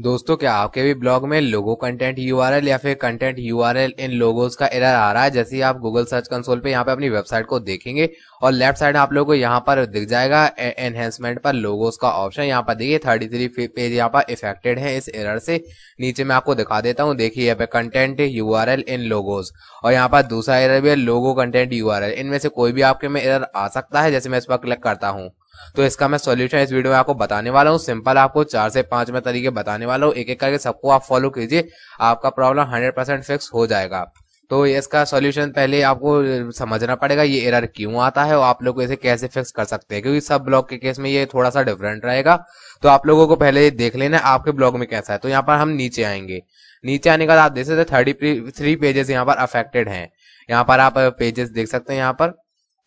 दोस्तों क्या आपके भी ब्लॉग में लोगो कंटेंट यूआरएल या फिर कंटेंट यूआरएल इन लोगोस का एरर आ रहा है जैसे आप गूगल सर्च कंसोल पे यहाँ पे अपनी वेबसाइट को देखेंगे और लेफ्ट साइड आप लोगों को यहाँ पर दिख जाएगा एनहेंसमेंट पर लोगोस का ऑप्शन यहाँ पर देखिए थर्टी थ्री पेज यहाँ पर इफेक्टेड है इस एरर से नीचे मैं आपको दिखा देता हूँ देखिए यहाँ पे कंटेंट यू इन लोगोस और यहाँ पर दूसरा एरर भी है लोगो कंटेंट यू इनमें से कोई भी आपके में एरर आ सकता है जैसे मैं इस पर क्लिक करता हूँ तो इसका मैं सॉल्यूशन इस वीडियो में आपको बताने वाला हूँ सिंपल आपको चार से पांच में तरीके बताने वाला हूँ एक एक करके सबको आप फॉलो कीजिए आपका प्रॉब्लम हंड्रेड परसेंट फिक्स हो जाएगा तो इसका सॉल्यूशन पहले आपको समझना पड़ेगा ये एरर क्यों आता है और आप लोग इसे कैसे फिक्स कर सकते हैं क्योंकि सब ब्लॉग के केस में ये थोड़ा सा डिफरेंट रहेगा तो आप लोगों को पहले देख लेना आपके ब्लॉग में कैसा है तो यहाँ पर हम नीचे आएंगे नीचे आने के बाद आप देख सकते थर्टी थ्री पेजेस यहाँ पर अफेक्टेड है यहाँ पर आप पेजेस देख सकते हैं यहाँ पर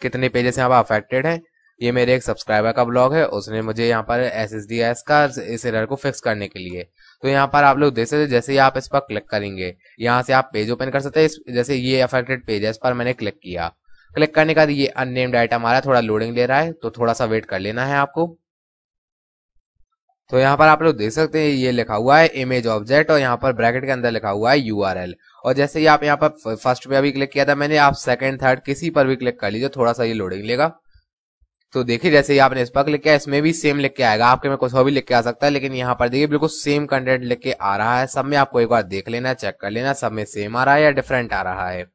कितने पेजेस यहाँ पर अफेक्टेड है ये मेरे एक सब्सक्राइबर का ब्लॉग है उसने मुझे यहाँ पर एस एस डी एस का इस एरर को फिक्स करने के लिए तो यहाँ पर आप लोग देख सकते जैसे ही आप इस पर क्लिक करेंगे यहाँ से आप पेज ओपन कर सकते हैं जैसे ये अफेक्टेड पेज है इस पर मैंने क्लिक किया क्लिक करने का ये अननेम्ड आइटम आ रहा है थोड़ा लोडिंग ले रहा है तो थोड़ा सा वेट कर लेना है आपको तो यहाँ पर आप लोग देख सकते हैं ये लिखा हुआ है इमेज ऑब्जेक्ट और यहाँ पर ब्रैकेट के अंदर लिखा हुआ है यू और जैसे ही आप यहाँ पर फर्स्ट पे अभी क्लिक किया था मैंने आप सेकंड थर्ड किसी पर भी क्लिक कर लीजिए थोड़ा सा ये लोडिंग लेगा तो देखिए जैसे ही आपने इस पर क्लिक किया इसमें भी सेम लिख के आएगा आपके में कुछ और भी लिख के आ सकता है लेकिन यहाँ पर देखिए बिल्कुल सेम कंटेंट लिख के आ रहा है सब में आपको एक बार देख लेना चेक कर लेना सब में सेम आ रहा है या डिफरेंट आ रहा है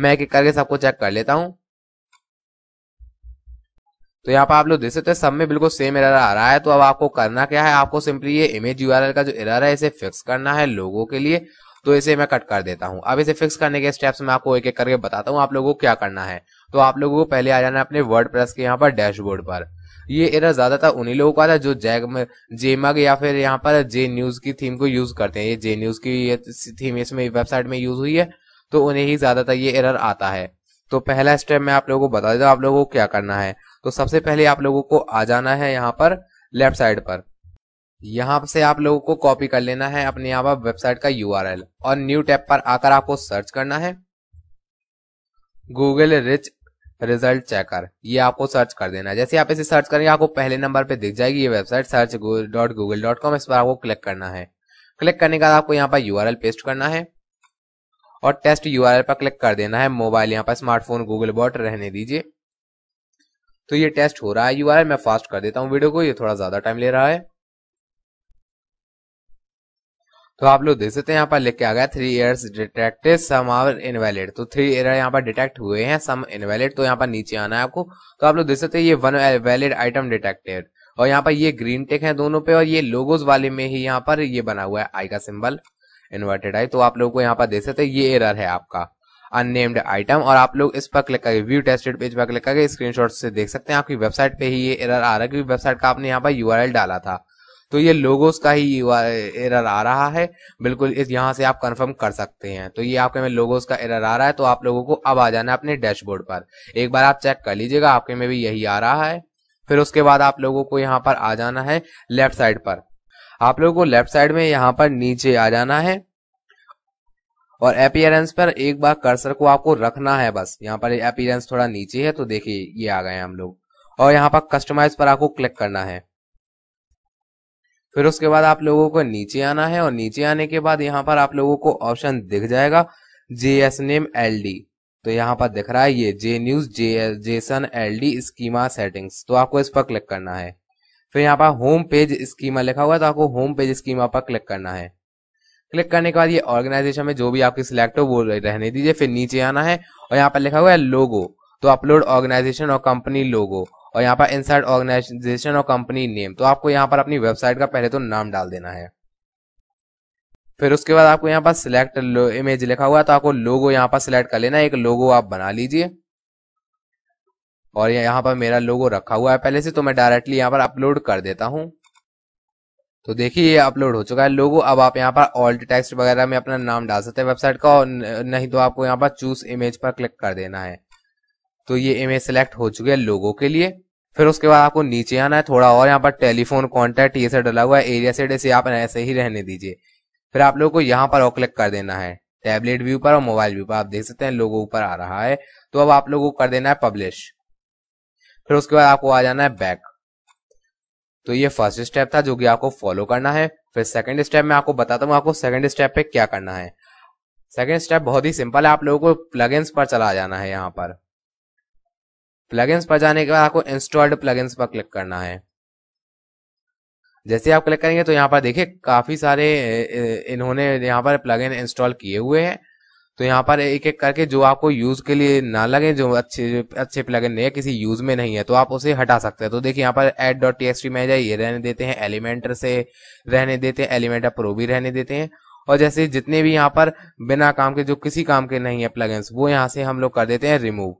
मैं एक करके सबको चेक कर लेता हूँ तो यहाँ पर आप लोग देख सकते हैं सब में बिल्कुल सेम एरर आ रहा है तो अब आपको करना क्या है आपको सिंपली ये इमेज यूआरएल का जो एरर है इसे फिक्स करना है लोगों के लिए तो इसे मैं कट कर देता हूँ अब इसे फिक्स करने के स्टेप्स मैं आपको एक एक करके बताता हूँ आप लोगों को क्या करना है तो आप लोगों को पहले आ जाना है अपने वर्ड के यहाँ पर डैशबोर्ड पर ये एरर ज्यादातर उन्हीं लोगों का था जो जैग में जेमग या फिर यहाँ पर जे न्यूज की थीम को यूज करते हैं ये जे न्यूज की ये थीम इसमें वेबसाइट में यूज हुई है तो उन्हें ही ज्यादातर ये एरर आता है तो पहला स्टेप मैं आप लोगों को बता देता हूँ आप लोगों को क्या करना है तो सबसे पहले आप लोगों को आ जाना है यहाँ पर लेफ्ट साइड पर यहां से आप लोगों को कॉपी कर लेना है अपने यहाँ पर वेबसाइट का यू और न्यू टैप पर आकर आपको सर्च करना है गूगल रिच रिजल्ट चेकर ये आपको सर्च कर देना है जैसे आप इसे सर्च करेंगे आपको पहले नंबर पे दिख जाएगी ये website search dot Google dot com इस पर आपको क्लिक करना है क्लिक करने के बाद आपको यहाँ पर यू पेस्ट करना है और टेस्ट यू पर क्लिक कर देना है मोबाइल यहाँ पर स्मार्टफोन गूगल बॉट रहने दीजिए तो ये टेस्ट हो रहा है यू मैं फास्ट कर देता हूँ वीडियो को ये थोड़ा ज्यादा टाइम ले रहा है तो आप लोग देख सकते हैं यहाँ पर लिख के आ गया three error detected some are invalid तो थ्री एयर यहाँ पर डिटेक्ट हुए हैं सम इनवैलिड तो यहाँ पर नीचे आना है आपको तो आप लोग देख सकते हैं ये वन वैलिड आइटम डिटेक्टेड और यहाँ पर ये ग्रीन टेक है दोनों पे और ये लोगोज वाले में ही यहाँ पर ये बना हुआ है आई का सिंबल इन्वर्टेड आई तो आप लोगों को यहाँ पर देख सकते हैं ये एरर है आपका अननेम्ड आइटम और आप लोग इस पर क्लिक करके व्यू टेस्टेड पेज पर क्लिक करके स्क्रीनशॉट से देख सकते हैं आपकी वेबसाइट पे ही ये एरर आ रहा है क्योंकि वेबसाइट का आपने यहाँ पर यूआरएल डाला था तो ये लोगोस का ही एरर आ रहा है बिल्कुल इस यहाँ से आप कंफर्म कर सकते हैं तो ये आपके में लोगोस का एरर आ रहा है तो आप लोगों को अब आ जाना है अपने डैशबोर्ड पर एक बार आप चेक कर लीजिएगा आपके में भी यही आ रहा है फिर उसके बाद आप लोगों को यहाँ पर आ जाना है लेफ्ट साइड पर आप लोगों को लेफ्ट साइड में यहाँ पर नीचे आ जाना है और अपियरेंस पर एक बार कर्सर को आपको रखना है बस यहाँ पर अपियरेंस थोड़ा नीचे है तो देखिए ये आ गए हम लोग और यहाँ पर कस्टमाइज पर आपको क्लिक करना है फिर उसके बाद आप लोगों को नीचे आना है और नीचे आने के बाद यहाँ पर आप लोगों को ऑप्शन दिख जाएगा J S name L D तो यहाँ पर दिख रहा है ये J news J JSON L D schema settings तो आपको इस पर क्लिक करना है फिर यहाँ पर होम पेज स्कीमा लिखा हुआ है तो आपको होम पेज स्कीमा पर क्लिक करना है क्लिक करने के बाद ये ऑर्गेनाइजेशन में जो भी आपकी सिलेक्ट हो वो रहने दीजिए फिर नीचे आना है और यहाँ पर लिखा हुआ है लोगो तो अपलोड ऑर्गेनाइजेशन और कंपनी लोगो और यहाँ पर इनसाइड ऑर्गेनाइजेशन और कंपनी नेम तो आपको यहाँ पर अपनी वेबसाइट का पहले तो नाम डाल देना है फिर उसके बाद आपको यहाँ पर सिलेक्ट इमेज लिखा हुआ है तो आपको लोगो यहाँ पर सिलेक्ट कर लेना एक लोगो आप बना लीजिए और यहाँ पर मेरा लोगो रखा हुआ है पहले से तो मैं डायरेक्टली यहाँ पर अपलोड कर देता हूँ तो देखिए ये अपलोड हो चुका है लोगो अब आप यहाँ पर ऑल्ट टेक्स्ट वगैरह में अपना नाम डाल सकते हैं वेबसाइट का और नहीं तो आपको यहाँ पर चूज इमेज पर क्लिक कर देना है तो ये इमेज सेलेक्ट हो चुकी है लोगों के लिए फिर उसके बाद आपको नीचे आना है थोड़ा और यहाँ पर टेलीफोन कॉन्टेक्ट ये सब डला हुआ है एरिया सेट इसे आप ऐसे ही रहने दीजिए फिर आप लोगों को यहाँ पर और क्लिक कर देना है टैबलेट व्यू पर और मोबाइल व्यू पर आप देख सकते हैं लोगो ऊपर आ रहा है तो अब आप लोगों को कर देना है पब्लिश फिर उसके बाद आपको आ जाना है बैक तो ये फर्स्ट स्टेप था जो कि आपको फॉलो करना है फिर सेकंड स्टेप में आपको बताता हूँ आपको सेकंड स्टेप पे क्या करना है सेकंड स्टेप बहुत ही सिंपल है आप लोगों को प्लगइन्स पर चला जाना है यहाँ पर प्लगइन्स पर जाने के बाद आपको इंस्टॉल्ड प्लगइन्स पर क्लिक करना है जैसे आप क्लिक करेंगे तो यहाँ पर देखिए काफी सारे इन्होंने यहाँ पर प्लगइन इंस्टॉल किए हुए हैं तो यहाँ पर एक एक करके जो आपको यूज के लिए ना लगे जो अच्छे अच्छे प्लगइन नहीं है किसी यूज में नहीं है तो आप उसे हटा सकते हैं तो देखिए यहाँ पर एड डॉट टी एस में जाइए रहने देते हैं एलिमेंटर से रहने देते हैं एलिमेंटर प्रो भी रहने देते हैं और जैसे जितने भी यहाँ पर बिना काम के जो किसी काम के नहीं है प्लगइन्स वो यहाँ से हम लोग कर देते हैं रिमूव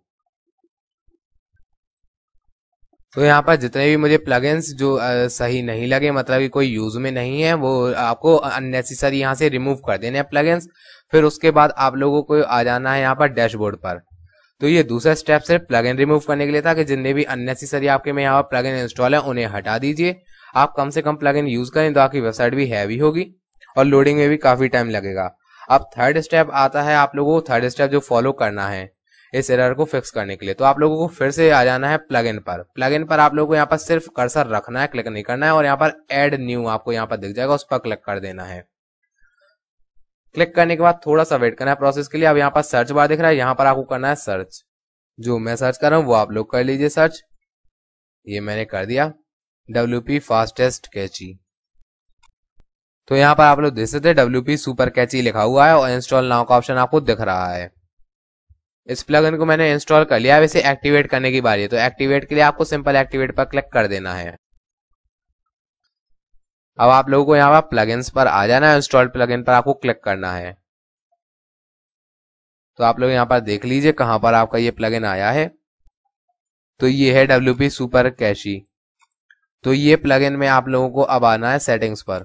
तो यहाँ पर जितने भी मुझे प्लगइन्स जो आ, सही नहीं लगे मतलब कोई यूज में नहीं है वो आपको अननेसेसरी यहाँ से रिमूव कर देने हैं प्लगइन्स फिर उसके बाद आप लोगों को आ जाना है यहाँ पर डैशबोर्ड पर तो ये दूसरा स्टेप सिर्फ प्लग इन रिमूव करने के लिए था कि जितने भी अननेसेसरी आपके में यहाँ पर प्लग इन इंस्टॉल है उन्हें हटा दीजिए आप कम से कम प्लग इन यूज करें तो आपकी वेबसाइट भी हैवी होगी और लोडिंग में भी काफी टाइम लगेगा अब थर्ड स्टेप आता है आप लोगों को थर्ड स्टेप जो फॉलो करना है इस एरर को फिक्स करने के लिए तो आप लोगों को फिर से आ जाना है प्लग इन पर प्लग इन पर आप लोगों को यहाँ पर सिर्फ कर्सर रखना है क्लिक नहीं करना है और यहाँ पर एड न्यू आपको यहाँ पर दिख जाएगा उस पर क्लिक कर देना है क्लिक करने के बाद थोड़ा सा वेट करना है प्रोसेस के लिए अब यहाँ पर सर्च बार दिख रहा है यहाँ पर आपको करना है सर्च जो मैं सर्च कर रहा हूँ वो आप लोग कर लीजिए सर्च ये मैंने कर दिया डब्ल्यू पी फास्टेस्ट कैची तो यहाँ पर आप लोग देख सकते हैं डब्ल्यू पी सुपर कैची लिखा हुआ है और इंस्टॉल नाउ का ऑप्शन आपको दिख रहा है इस प्लगइन को मैंने इंस्टॉल कर लिया अब इसे एक्टिवेट करने की बारी है तो एक्टिवेट के लिए आपको सिंपल एक्टिवेट पर क्लिक कर देना है अब आप लोगों को यहाँ पर प्लगइन्स पर आ जाना है इंस्टॉल प्लगइन पर आपको क्लिक करना है तो आप लोग यहाँ पर देख लीजिए कहां पर आपका ये प्लगइन आया है तो ये है डब्ल्यू सुपर कैशी तो ये प्लगइन में आप लोगों को अब आना है सेटिंग्स पर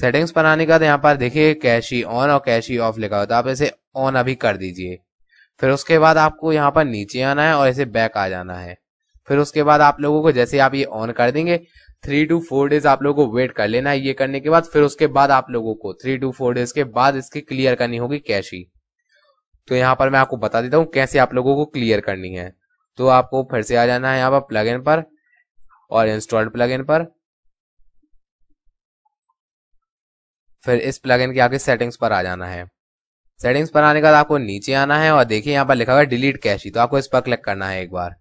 सेटिंग्स पर आने का तो यहाँ पर देखिए कैशी ऑन और कैशी ऑफ लिखा होता है तो आप इसे ऑन अभी कर दीजिए फिर उसके बाद आपको यहाँ पर नीचे आना है और ऐसे बैक आ जाना है फिर उसके बाद आप लोगों को जैसे आप ये ऑन कर देंगे थ्री टू फोर डेज आप लोगों को वेट कर लेना है ये करने के बाद फिर उसके बाद आप लोगों को थ्री टू फोर डेज के बाद इसकी क्लियर करनी होगी कैशी तो यहाँ पर मैं आपको बता देता हूँ कैसे आप लोगों को क्लियर करनी है तो आपको फिर से आ जाना है यहाँ पर प्लग इन पर और इंस्टॉल्ड प्लग इन पर फिर इस प्लग इन के आगे सेटिंग्स पर आ जाना है सेटिंग्स पर आने के बाद आपको नीचे आना है और देखिए यहाँ पर लिखा हुआ है डिलीट कैश तो आपको इस पर क्लिक करना है एक बार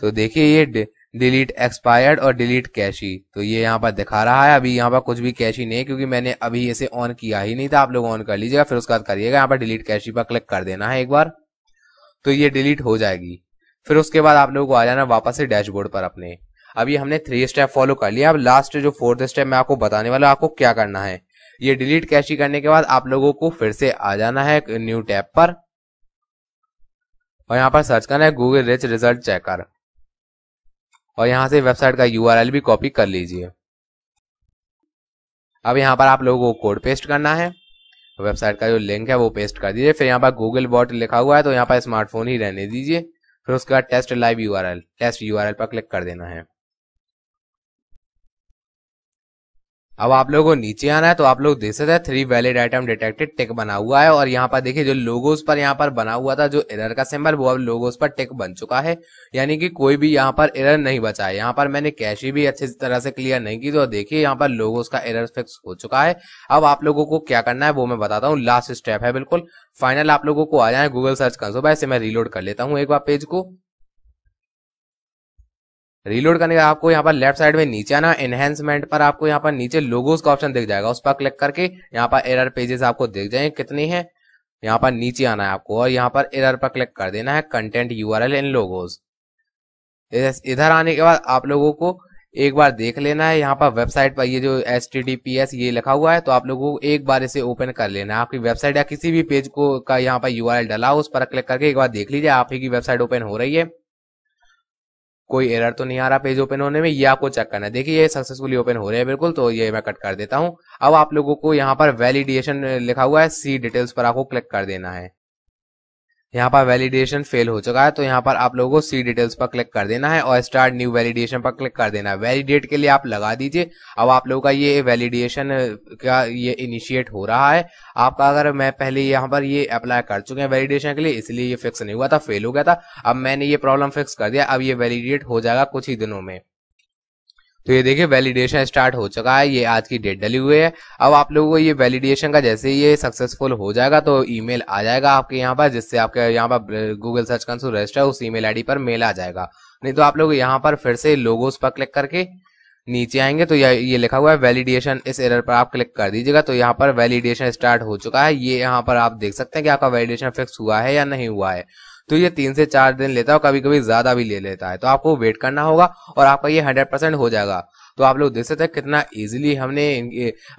तो देखिए ये डिलीट एक्सपायर्ड और डिलीट कैशी तो ये यहाँ पर दिखा रहा है अभी यहाँ पर कुछ भी कैशी नहीं है क्योंकि मैंने अभी इसे ऑन किया ही नहीं था आप लोग ऑन कर लीजिएगा फिर उसके बाद करिएगा यहाँ पर डिलीट कैशी पर क्लिक कर देना है एक बार तो ये डिलीट हो जाएगी फिर उसके बाद आप लोगों को आ जाना वापस से डैशबोर्ड पर अपने अभी हमने थ्री स्टेप फॉलो कर लिया अब लास्ट जो फोर्थ स्टेप मैं आपको बताने वाला आपको क्या करना है ये डिलीट कैशी करने के बाद आप लोगों को फिर से आ जाना है न्यू टैब पर और यहाँ पर सर्च करना है गूगल रिच रिजल्ट चेकर और यहां से वेबसाइट का यूआरएल भी कॉपी कर लीजिए अब यहाँ पर आप लोगों को कोड पेस्ट करना है वेबसाइट का जो लिंक है वो पेस्ट कर दीजिए फिर यहाँ पर गूगल बॉट लिखा हुआ है तो यहाँ पर स्मार्टफोन ही रहने दीजिए फिर उसके बाद test live URL test URL पर क्लिक कर देना है अब आप लोगों को नीचे आना है तो आप लोग देख सकते हैं three valid item detected tick बना हुआ है और यहाँ पर देखिए जो लोगोस पर यहाँ पर बना हुआ था जो एरर का सिंबल वो अब लोगोस पर टिक बन चुका है यानी कि कोई भी यहाँ पर एरर नहीं बचा है यहाँ पर मैंने कैशी भी अच्छी तरह से क्लियर नहीं की तो देखिए यहाँ पर लोगोस का एरर फिक्स हो चुका है अब आप लोगों को क्या करना है वो मैं बताता हूँ लास्ट स्टेप है बिल्कुल फाइनल आप लोगों को आ जाए गूगल सर्च कर पर इसे मैं रिलोड कर लेता हूँ एक बार पेज को रीलोड करने के आपको यहाँ पर लेफ्ट साइड में नीचे आना एनहेंसमेंट पर आपको यहाँ पर नीचे लोगोस का ऑप्शन दिख जाएगा उस पर क्लिक करके यहाँ पर एरर पेजेस आपको दिख जाएंगे कितने हैं यहाँ पर नीचे आना है आपको और यहाँ पर एरर पर क्लिक कर देना है content U R L in logos इधर आने के बाद आप लोगों को एक बार देख लेना है यहाँ पर वेबसाइट पर ये जो एस ये लिखा हुआ है तो आप लोगों को एक बार इसे ओपन कर लेना है आपकी वेबसाइट या किसी भी पेज को का यहाँ पर यू डला उस पर क्लिक करके एक बार देख लीजिए आप ही की वेबसाइट ओपन हो रही है कोई एरर तो नहीं आ रहा पेज ओपन होने में ये आपको चेक करना है देखिए ये सक्सेसफुली ओपन हो रहे हैं बिल्कुल तो ये मैं कट कर देता हूं अब आप लोगों को यहाँ पर वैलिडेशन लिखा हुआ है सी डिटेल्स पर आपको क्लिक कर देना है यहाँ पर वैलिडेशन फेल हो चुका है तो यहाँ पर आप लोगों को सी डिटेल्स पर क्लिक कर देना है और स्टार्ट न्यू वैलिडेशन पर क्लिक कर देना है वैलिडेट के लिए आप लगा दीजिए अब आप लोगों का ये वैलिडेशन का ये इनिशिएट हो रहा है आपका अगर मैं पहले यहाँ पर ये अप्लाई कर चुके हैं वैलिडेशन के लिए इसलिए ये फिक्स नहीं हुआ था फेल हो गया था अब मैंने ये प्रॉब्लम फिक्स कर दिया अब ये वैलिडेट हो जाएगा कुछ ही दिनों में तो ये देखिए वैलिडेशन स्टार्ट हो चुका है ये आज की डेट डली हुई है अब आप लोगों को ये वैलिडेशन का जैसे ये सक्सेसफुल हो जाएगा तो ईमेल आ जाएगा आपके यहाँ पर जिससे आपके यहाँ पर गूगल सर्च कंसूल रजिस्टर उस ईमेल आईडी पर मेल आ जाएगा नहीं तो आप लोग यहाँ पर फिर से लोगोस पर क्लिक करके नीचे आएंगे तो ये लिखा हुआ है वैलिडेशन इस एरर पर आप क्लिक कर दीजिएगा तो यहाँ पर वैलिडेशन स्टार्ट हो चुका है ये यहाँ पर आप देख सकते हैं कि आपका वैलिडेशन फिक्स हुआ है या नहीं हुआ है तो ये तीन से चार दिन लेता है और कभी कभी ज्यादा भी ले लेता है तो आपको वेट करना होगा और आपका ये हंड्रेड परसेंट हो जाएगा तो आप लोग देख सकते हैं कितना इजीली हमने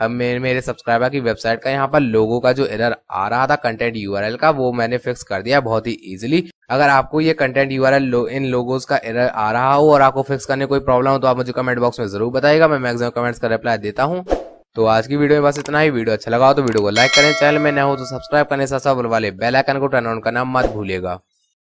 मेरे, सब्सक्राइबर की वेबसाइट का यहाँ पर लोगों का जो एरर आ रहा था कंटेंट यूआरएल का वो मैंने फिक्स कर दिया बहुत ही इजीली अगर आपको ये कंटेंट यूआरएल लो, इन लोगों का एरर आ रहा हो और आपको फिक्स करने कोई प्रॉब्लम हो तो आप मुझे कमेंट बॉक्स में जरूर बताएगा मैं मैक्सिमम कमेंट्स का रिप्लाई देता हूँ तो आज की वीडियो में बस इतना ही वीडियो अच्छा लगा तो वीडियो को लाइक करें चैनल में न हो तो सब्सक्राइब करने साथ बेलाइकन वाले को टर्न ऑन करना मत भूलेगा